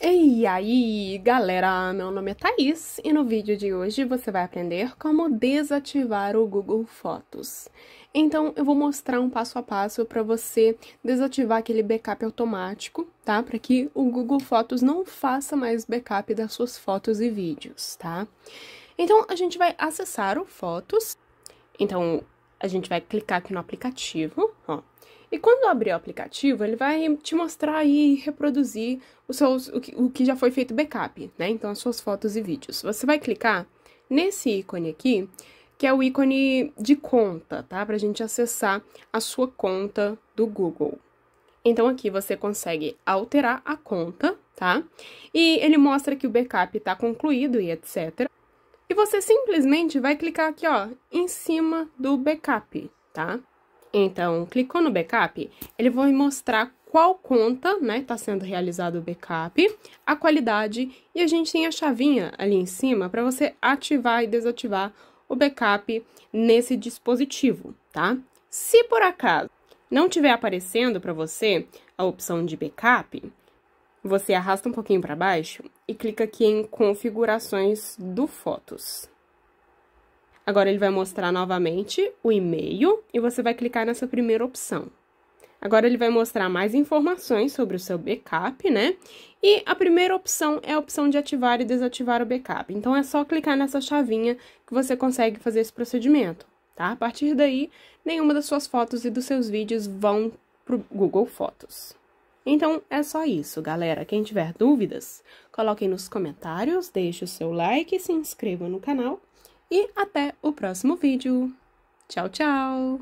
E aí, galera! Meu nome é Thaís e no vídeo de hoje você vai aprender como desativar o Google Fotos. Então, eu vou mostrar um passo a passo para você desativar aquele backup automático, tá? Para que o Google Fotos não faça mais backup das suas fotos e vídeos, tá? Então, a gente vai acessar o Fotos. Então, a gente vai clicar aqui no aplicativo, ó. E quando abrir o aplicativo, ele vai te mostrar e reproduzir os seus, o, que, o que já foi feito backup, né? Então, as suas fotos e vídeos. Você vai clicar nesse ícone aqui, que é o ícone de conta, tá? Para a gente acessar a sua conta do Google. Então, aqui você consegue alterar a conta, tá? E ele mostra que o backup está concluído e etc. E você simplesmente vai clicar aqui, ó, em cima do backup, tá? Então, clicou no backup, ele vai mostrar qual conta, né, está sendo realizado o backup, a qualidade e a gente tem a chavinha ali em cima para você ativar e desativar o backup nesse dispositivo, tá? Se por acaso não tiver aparecendo para você a opção de backup, você arrasta um pouquinho para baixo e clica aqui em configurações do Fotos. Agora, ele vai mostrar novamente o e-mail e você vai clicar nessa primeira opção. Agora, ele vai mostrar mais informações sobre o seu backup, né? E a primeira opção é a opção de ativar e desativar o backup. Então, é só clicar nessa chavinha que você consegue fazer esse procedimento, tá? A partir daí, nenhuma das suas fotos e dos seus vídeos vão para o Google Fotos. Então é só isso, galera. Quem tiver dúvidas, coloquem nos comentários, deixe o seu like, se inscreva no canal e até o próximo vídeo. Tchau, tchau!